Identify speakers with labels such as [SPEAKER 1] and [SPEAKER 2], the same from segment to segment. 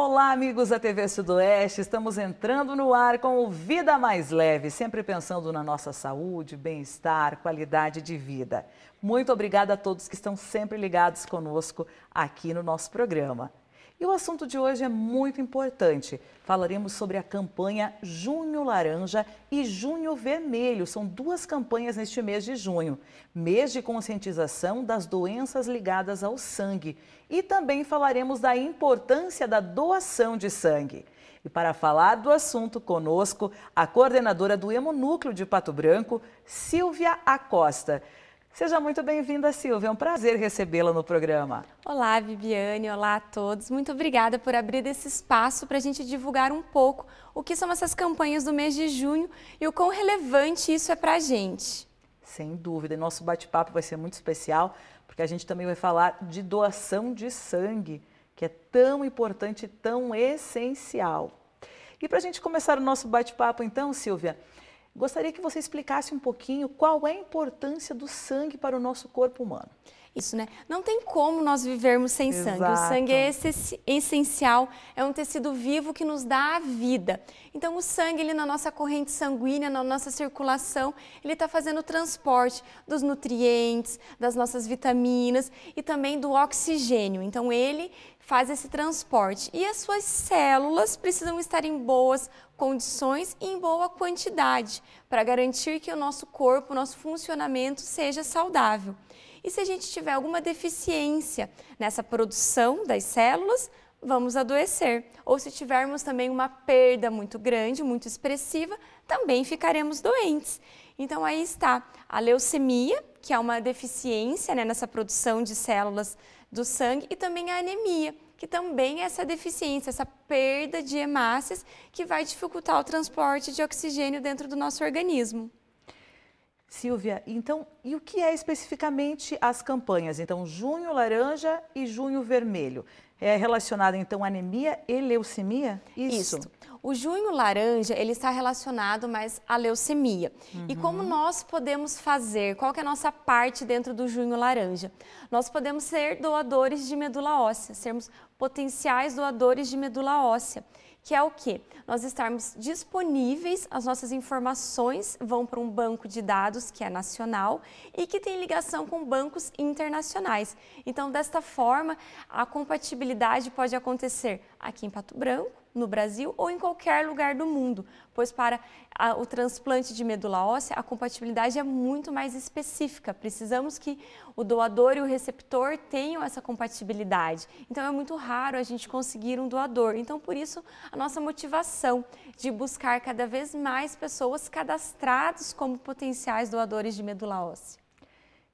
[SPEAKER 1] Olá, amigos da TV Sudoeste. Estamos entrando no ar com o Vida Mais Leve, sempre pensando na nossa saúde, bem-estar, qualidade de vida. Muito obrigada a todos que estão sempre ligados conosco aqui no nosso programa. E o assunto de hoje é muito importante. Falaremos sobre a campanha Junho Laranja e Junho Vermelho. São duas campanhas neste mês de junho. Mês de conscientização das doenças ligadas ao sangue. E também falaremos da importância da doação de sangue. E para falar do assunto conosco, a coordenadora do Hemonúcleo de Pato Branco, Silvia Acosta. Seja muito bem-vinda, Silvia. É um prazer recebê-la no programa.
[SPEAKER 2] Olá, Viviane. Olá a todos. Muito obrigada por abrir esse espaço para a gente divulgar um pouco o que são essas campanhas do mês de junho e o quão relevante isso é para a gente.
[SPEAKER 1] Sem dúvida. E nosso bate-papo vai ser muito especial, porque a gente também vai falar de doação de sangue, que é tão importante, tão essencial. E para a gente começar o nosso bate-papo, então, Silvia, Gostaria que você explicasse um pouquinho qual é a importância do sangue para o nosso
[SPEAKER 2] corpo humano isso, né? Não tem como nós vivermos sem Exato. sangue. O sangue é essencial, é um tecido vivo que nos dá a vida. Então, o sangue, ele na nossa corrente sanguínea, na nossa circulação, ele está fazendo o transporte dos nutrientes, das nossas vitaminas e também do oxigênio. Então, ele faz esse transporte. E as suas células precisam estar em boas condições e em boa quantidade para garantir que o nosso corpo, o nosso funcionamento seja saudável. E se a gente tiver alguma deficiência nessa produção das células, vamos adoecer. Ou se tivermos também uma perda muito grande, muito expressiva, também ficaremos doentes. Então aí está a leucemia, que é uma deficiência né, nessa produção de células do sangue, e também a anemia, que também é essa deficiência, essa perda de hemácias que vai dificultar o transporte de oxigênio dentro do nosso organismo.
[SPEAKER 1] Silvia, então, e o que é especificamente as campanhas? Então, junho laranja e junho vermelho. É relacionado,
[SPEAKER 2] então, anemia e leucemia? Isso. Isso. O junho laranja, ele está relacionado mais à leucemia. Uhum. E como nós podemos fazer? Qual é a nossa parte dentro do junho laranja? Nós podemos ser doadores de medula óssea, sermos potenciais doadores de medula óssea que é o quê? Nós estarmos disponíveis, as nossas informações vão para um banco de dados que é nacional e que tem ligação com bancos internacionais. Então, desta forma, a compatibilidade pode acontecer aqui em Pato Branco, no Brasil ou em qualquer lugar do mundo, pois para a, o transplante de medula óssea a compatibilidade é muito mais específica. Precisamos que o doador e o receptor tenham essa compatibilidade. Então é muito raro a gente conseguir um doador. Então por isso a nossa motivação de buscar cada vez mais pessoas cadastradas como potenciais doadores de medula óssea.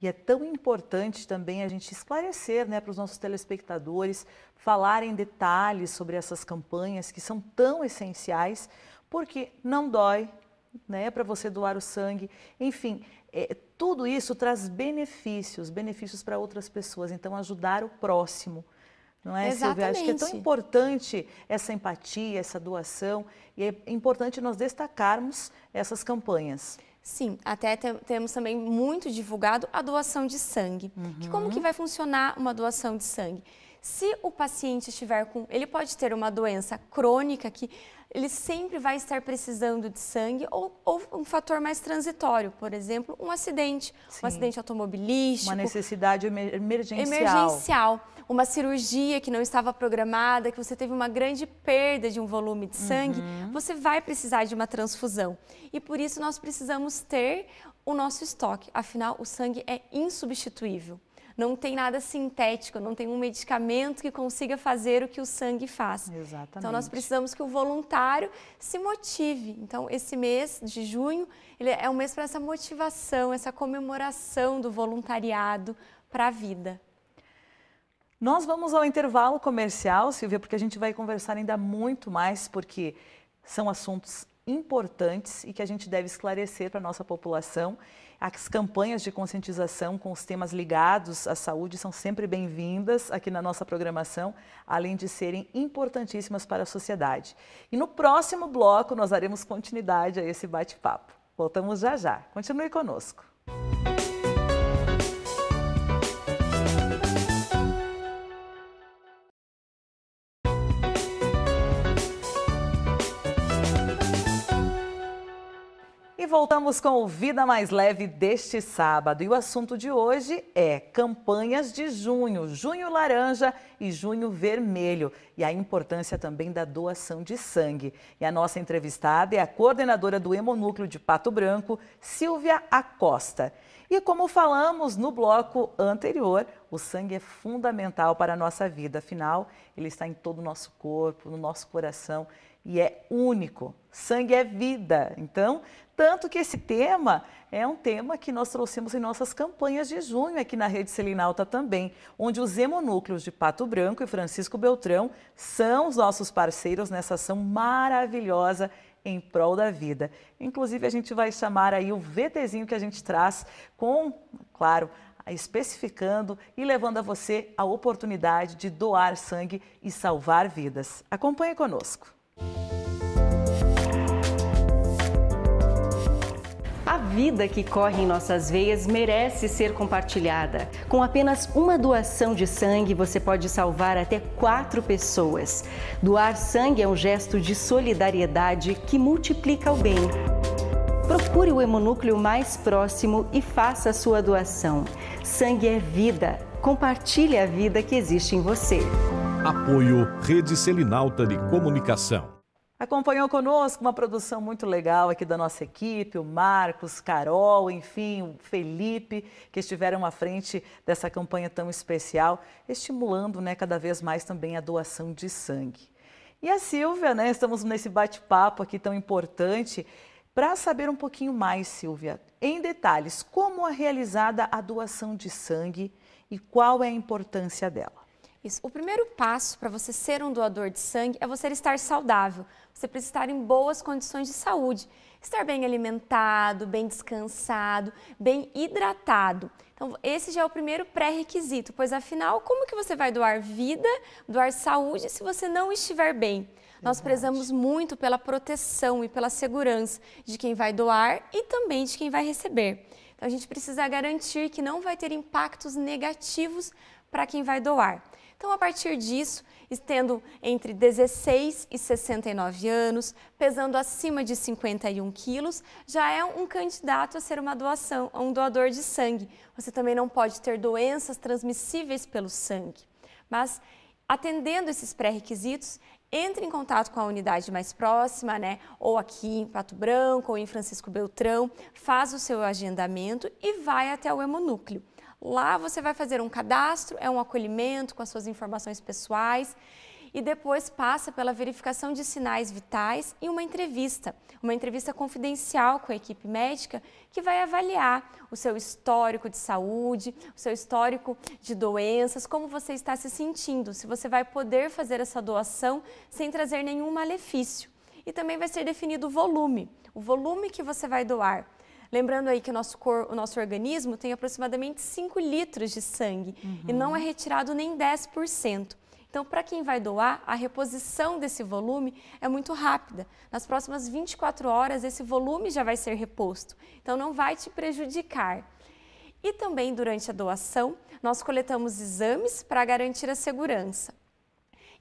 [SPEAKER 1] E é tão importante também a gente esclarecer né, para os nossos telespectadores, falar em detalhes sobre essas campanhas que são tão essenciais, porque não dói né, para você doar o sangue. Enfim, é, tudo isso traz benefícios, benefícios para outras pessoas. Então, ajudar o próximo. Não é, Exatamente. Silvia? Acho que é tão importante essa empatia, essa doação, e é importante nós destacarmos
[SPEAKER 2] essas campanhas. Sim, até temos também muito divulgado a doação de sangue. Uhum. Que como que uhum. vai funcionar uma doação de sangue? Se o paciente estiver com, ele pode ter uma doença crônica que ele sempre vai estar precisando de sangue ou, ou um fator mais transitório, por exemplo, um acidente, Sim. um acidente automobilístico, uma necessidade emergencial. Emergencial uma cirurgia que não estava programada, que você teve uma grande perda de um volume de sangue, uhum. você vai precisar de uma transfusão. E por isso nós precisamos ter o nosso estoque, afinal o sangue é insubstituível não tem nada sintético, não tem um medicamento que consiga fazer o que o sangue faz. Exatamente. Então nós precisamos que o voluntário se motive. Então esse mês de junho ele é um mês para essa motivação, essa comemoração do voluntariado para a vida.
[SPEAKER 1] Nós vamos ao intervalo comercial, Silvia, porque a gente vai conversar ainda muito mais, porque são assuntos importantes e que a gente deve esclarecer para a nossa população. As campanhas de conscientização com os temas ligados à saúde são sempre bem-vindas aqui na nossa programação, além de serem importantíssimas para a sociedade. E no próximo bloco nós daremos continuidade a esse bate-papo. Voltamos já já. Continue conosco. voltamos com o Vida Mais Leve deste sábado. E o assunto de hoje é campanhas de junho, junho laranja e junho vermelho. E a importância também da doação de sangue. E a nossa entrevistada é a coordenadora do Hemonúcleo de Pato Branco, Silvia Acosta. E como falamos no bloco anterior, o sangue é fundamental para a nossa vida, afinal, ele está em todo o nosso corpo, no nosso coração e é único. Sangue é vida. Então, tanto que esse tema é um tema que nós trouxemos em nossas campanhas de junho aqui na Rede Selinalta também, onde os hemonúcleos de Pato Branco e Francisco Beltrão são os nossos parceiros nessa ação maravilhosa em prol da vida. Inclusive, a gente vai chamar aí o VTzinho que a gente traz com, claro, especificando e levando a você a oportunidade de doar sangue e salvar vidas. Acompanhe conosco.
[SPEAKER 2] A vida que corre em nossas veias merece ser compartilhada.
[SPEAKER 1] Com apenas uma doação de sangue, você pode salvar até quatro pessoas. Doar sangue é um gesto de solidariedade que multiplica o bem. Procure o hemonúcleo mais próximo e faça a sua doação. Sangue é vida. Compartilhe a vida que existe em você. Apoio Rede Selinalta de Comunicação. Acompanhou conosco uma produção muito legal aqui da nossa equipe, o Marcos, Carol, enfim, o Felipe, que estiveram à frente dessa campanha tão especial, estimulando né, cada vez mais também a doação de sangue. E a Silvia, né, estamos nesse bate-papo aqui tão importante. Para saber um pouquinho mais, Silvia, em detalhes, como é realizada a doação de sangue e qual é a importância dela.
[SPEAKER 2] Isso. O primeiro passo para você ser um doador de sangue é você estar saudável. Você precisa estar em boas condições de saúde, estar bem alimentado, bem descansado, bem hidratado. Então, esse já é o primeiro pré-requisito, pois afinal, como que você vai doar vida, doar saúde se você não estiver bem? Verdade. Nós prezamos muito pela proteção e pela segurança de quem vai doar e também de quem vai receber. Então, a gente precisa garantir que não vai ter impactos negativos para quem vai doar. Então, a partir disso, estendo entre 16 e 69 anos, pesando acima de 51 quilos, já é um candidato a ser uma doação, um doador de sangue. Você também não pode ter doenças transmissíveis pelo sangue. Mas, atendendo esses pré-requisitos, entre em contato com a unidade mais próxima, né? Ou aqui em Pato Branco, ou em Francisco Beltrão, faz o seu agendamento e vai até o hemonúcleo. Lá você vai fazer um cadastro, é um acolhimento com as suas informações pessoais e depois passa pela verificação de sinais vitais e uma entrevista, uma entrevista confidencial com a equipe médica que vai avaliar o seu histórico de saúde, o seu histórico de doenças, como você está se sentindo, se você vai poder fazer essa doação sem trazer nenhum malefício. E também vai ser definido o volume, o volume que você vai doar. Lembrando aí que o nosso, cor, o nosso organismo tem aproximadamente 5 litros de sangue uhum. e não é retirado nem 10%. Então, para quem vai doar, a reposição desse volume é muito rápida. Nas próximas 24 horas, esse volume já vai ser reposto. Então, não vai te prejudicar. E também, durante a doação, nós coletamos exames para garantir a segurança.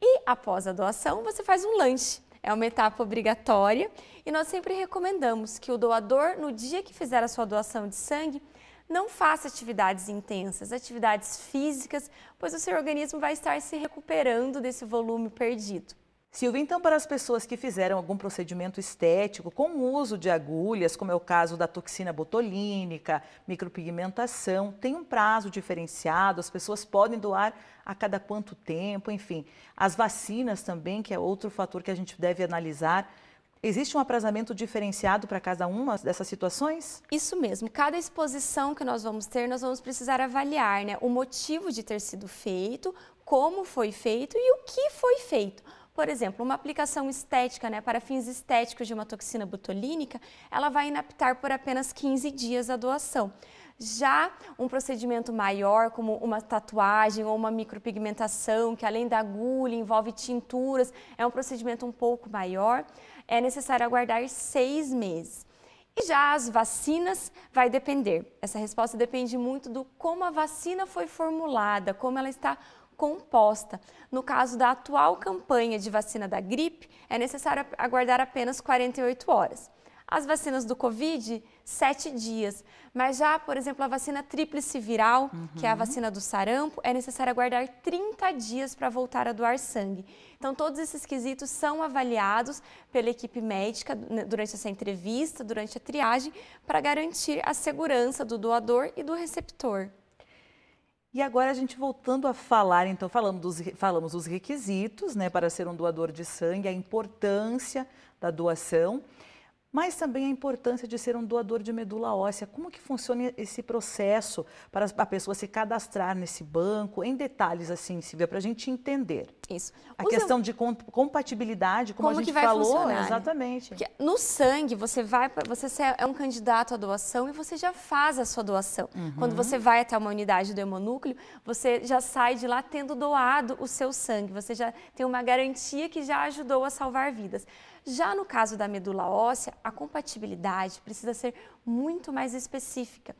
[SPEAKER 2] E após a doação, você faz um lanche. É uma etapa obrigatória e nós sempre recomendamos que o doador, no dia que fizer a sua doação de sangue, não faça atividades intensas, atividades físicas, pois o seu organismo vai estar se recuperando desse volume perdido.
[SPEAKER 1] Silvia, então, para as pessoas que fizeram algum procedimento estético com o uso de agulhas, como é o caso da toxina botulínica, micropigmentação, tem um prazo diferenciado, as pessoas podem doar a cada quanto tempo, enfim. As vacinas também, que é outro fator que a gente deve analisar. Existe um aprazamento diferenciado para cada uma dessas situações?
[SPEAKER 2] Isso mesmo. Cada exposição que nós vamos ter, nós vamos precisar avaliar né, o motivo de ter sido feito, como foi feito e o que foi feito por exemplo, uma aplicação estética, né, para fins estéticos de uma toxina botulínica, ela vai inaptar por apenas 15 dias a doação. Já um procedimento maior, como uma tatuagem ou uma micropigmentação, que além da agulha envolve tinturas, é um procedimento um pouco maior, é necessário aguardar seis meses. E já as vacinas vai depender. Essa resposta depende muito do como a vacina foi formulada, como ela está composta. No caso da atual campanha de vacina da gripe, é necessário aguardar apenas 48 horas. As vacinas do Covid, 7 dias. Mas já, por exemplo, a vacina tríplice viral, uhum. que é a uhum. vacina do sarampo, é necessário aguardar 30 dias para voltar a doar sangue. Então, todos esses quesitos são avaliados pela equipe médica né, durante essa entrevista, durante a triagem, para garantir a segurança do doador e do receptor.
[SPEAKER 1] E agora a gente voltando a falar, então, falamos dos, falamos dos requisitos né, para ser um doador de sangue, a importância da doação mas também a importância de ser um doador de medula óssea. Como que funciona esse processo para a pessoa se cadastrar nesse banco? Em detalhes, assim, Silvia, para a gente entender. Isso. A questão de
[SPEAKER 2] compatibilidade,
[SPEAKER 1] como, como a gente falou, né? exatamente. Porque
[SPEAKER 2] no sangue, você vai, você é, é um candidato à doação e você já faz a sua doação. Uhum. Quando você vai até uma unidade do hemonúcleo, você já sai de lá tendo doado o seu sangue. Você já tem uma garantia que já ajudou a salvar vidas. Já no caso da medula óssea, a compatibilidade precisa ser muito mais específica.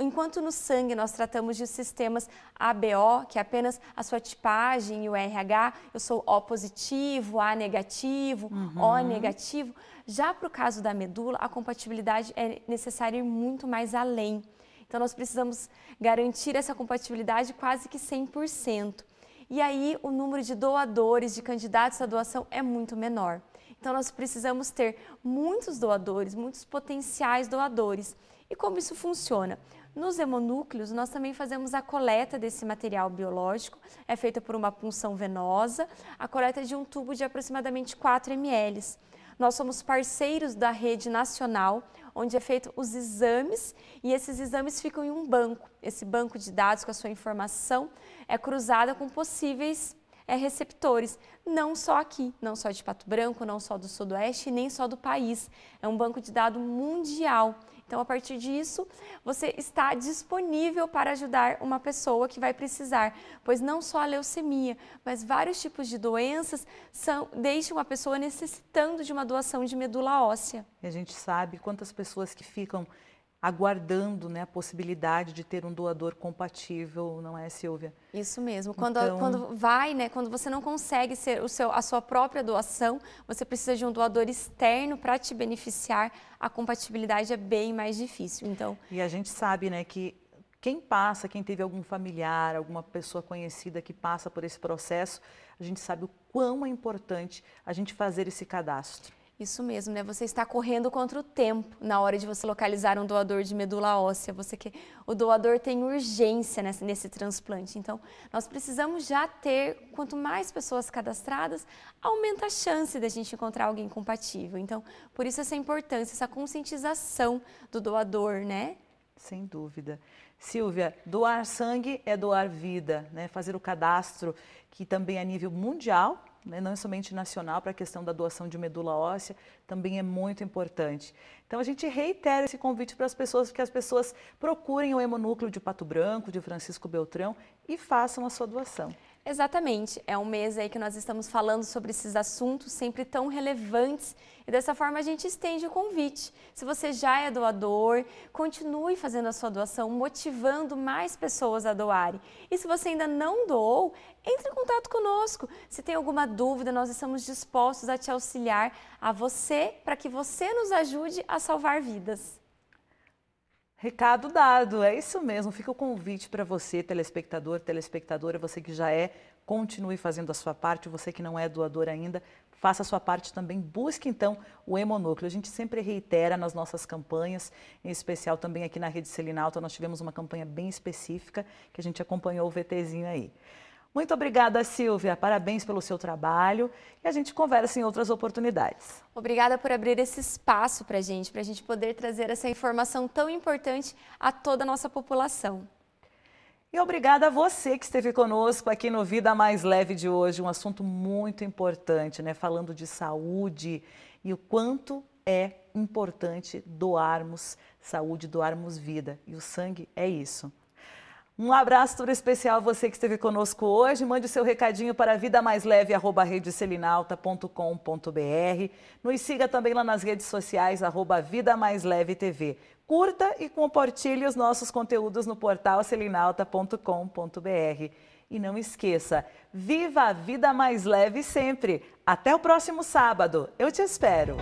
[SPEAKER 2] Enquanto no sangue nós tratamos de sistemas ABO, que é apenas a sua tipagem e o RH, eu sou O positivo, A negativo, uhum. O negativo, já para o caso da medula, a compatibilidade é necessária ir muito mais além. Então, nós precisamos garantir essa compatibilidade quase que 100%. E aí, o número de doadores, de candidatos à doação é muito menor. Então, nós precisamos ter muitos doadores, muitos potenciais doadores. E como isso funciona? Nos hemonúcleos, nós também fazemos a coleta desse material biológico, é feita por uma punção venosa, a coleta de um tubo de aproximadamente 4 ml. Nós somos parceiros da rede nacional, onde é feito os exames e esses exames ficam em um banco. Esse banco de dados com a sua informação é cruzada com possíveis é, receptores, não só aqui, não só de Pato Branco, não só do Sudoeste, nem só do país. É um banco de dados mundial. Então, a partir disso, você está disponível para ajudar uma pessoa que vai precisar, pois não só a leucemia, mas vários tipos de doenças são, deixam uma pessoa necessitando de uma doação de medula óssea. E a gente sabe
[SPEAKER 1] quantas pessoas que ficam aguardando né, a possibilidade de ter um doador compatível, não é, Silvia?
[SPEAKER 2] Isso mesmo. Quando, então... quando vai, né, quando você não consegue ser o seu, a sua própria doação, você precisa de um doador externo para te beneficiar. A compatibilidade é bem mais difícil. Então. E a gente sabe, né, que quem passa, quem teve
[SPEAKER 1] algum familiar, alguma pessoa conhecida que passa por esse processo, a gente sabe o quão é importante a gente fazer esse cadastro.
[SPEAKER 2] Isso mesmo, né? Você está correndo contra o tempo na hora de você localizar um doador de medula óssea. Você que o doador tem urgência nesse, nesse transplante. Então, nós precisamos já ter quanto mais pessoas cadastradas, aumenta a chance da gente encontrar alguém compatível. Então, por isso essa importância, essa conscientização do doador, né?
[SPEAKER 1] Sem dúvida. Silvia, doar sangue é doar vida, né? Fazer o cadastro que também é a nível mundial né, não é somente nacional, para a questão da doação de medula óssea, também é muito importante. Então a gente reitera esse convite para as pessoas, que as pessoas procurem o hemonúcleo de Pato Branco, de Francisco Beltrão
[SPEAKER 2] e façam a sua doação. Exatamente, é um mês aí que nós estamos falando sobre esses assuntos sempre tão relevantes e dessa forma a gente estende o convite. Se você já é doador, continue fazendo a sua doação, motivando mais pessoas a doarem. E se você ainda não doou, entre em contato conosco. Se tem alguma dúvida, nós estamos dispostos a te auxiliar, a você, para que você nos ajude a salvar vidas.
[SPEAKER 1] Recado dado, é isso mesmo. Fica o convite para você, telespectador, telespectadora, você que já é, continue fazendo a sua parte, você que não é doador ainda, faça a sua parte também, busque então o hemonúcleo. A gente sempre reitera nas nossas campanhas, em especial também aqui na Rede Selinalta, nós tivemos uma campanha bem específica que a gente acompanhou o VTzinho aí. Muito obrigada, Silvia. Parabéns pelo seu trabalho e a gente conversa em outras
[SPEAKER 2] oportunidades. Obrigada por abrir esse espaço para a gente, para a gente poder trazer essa informação tão importante a toda a nossa população.
[SPEAKER 1] E obrigada a você que esteve conosco aqui no Vida Mais Leve de hoje, um assunto muito importante, né? Falando de saúde e o quanto é importante doarmos saúde, doarmos vida. E o sangue é isso. Um abraço todo especial a você que esteve conosco hoje. Mande seu recadinho para vidamaisleve.redeselinalta.com.br. Nos siga também lá nas redes sociais, arroba Vida Mais Leve TV. Curta e compartilhe os nossos conteúdos no portal selinalta.com.br. E não esqueça, viva a vida mais leve sempre. Até o próximo sábado. Eu te espero.